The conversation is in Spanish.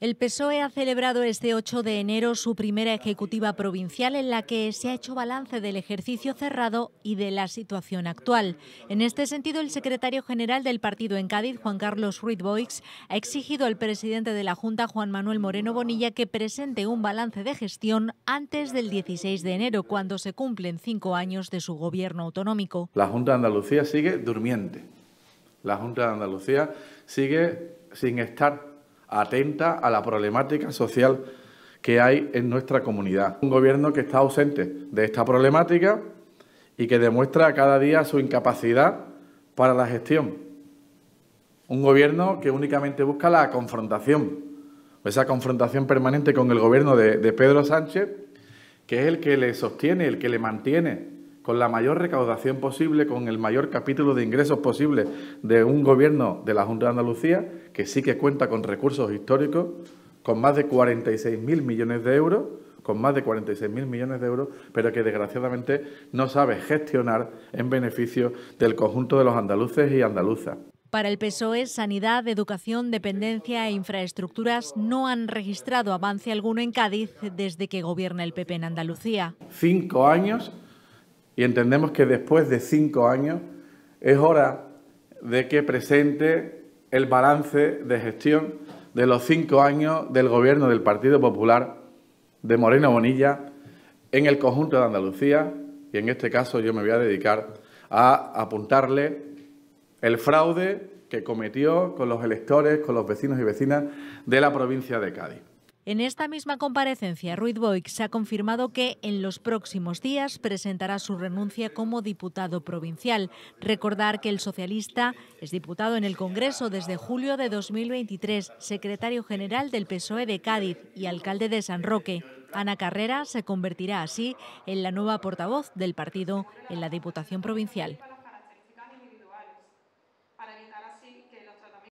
El PSOE ha celebrado este 8 de enero su primera ejecutiva provincial en la que se ha hecho balance del ejercicio cerrado y de la situación actual. En este sentido, el secretario general del partido en Cádiz, Juan Carlos Ruiz Boix, ha exigido al presidente de la Junta, Juan Manuel Moreno Bonilla, que presente un balance de gestión antes del 16 de enero, cuando se cumplen cinco años de su gobierno autonómico. La Junta de Andalucía sigue durmiente la Junta de Andalucía sigue sin estar atenta a la problemática social que hay en nuestra comunidad. Un gobierno que está ausente de esta problemática y que demuestra cada día su incapacidad para la gestión. Un gobierno que únicamente busca la confrontación, esa confrontación permanente con el gobierno de, Pedro Sánchez, que es el que le sostiene, el que le mantiene con la mayor recaudación posible, con el mayor capítulo de ingresos posible de un gobierno de la Junta de Andalucía, que sí que cuenta con recursos históricos, con más de 46.000 millones de euros, con más de 46.000 millones de euros, pero que desgraciadamente no sabe gestionar en beneficio del conjunto de los andaluces y andaluzas. Para el PSOE, sanidad, educación, dependencia e infraestructuras no han registrado avance alguno en Cádiz desde que gobierna el PP en Andalucía. Cinco años y entendemos que después de cinco años es hora de que presente el balance de gestión de los cinco años del gobierno del Partido Popular de Moreno Bonilla en el conjunto de Andalucía. Y en este caso yo me voy a dedicar a apuntarle el fraude que cometió con los electores, con los vecinos y vecinas de la provincia de Cádiz. En esta misma comparecencia, Ruiz Boix ha confirmado que en los próximos días presentará su renuncia como diputado provincial. Recordar que el socialista es diputado en el Congreso desde julio de 2023, secretario general del PSOE de Cádiz y alcalde de San Roque. Ana Carrera se convertirá así en la nueva portavoz del partido en la Diputación Provincial.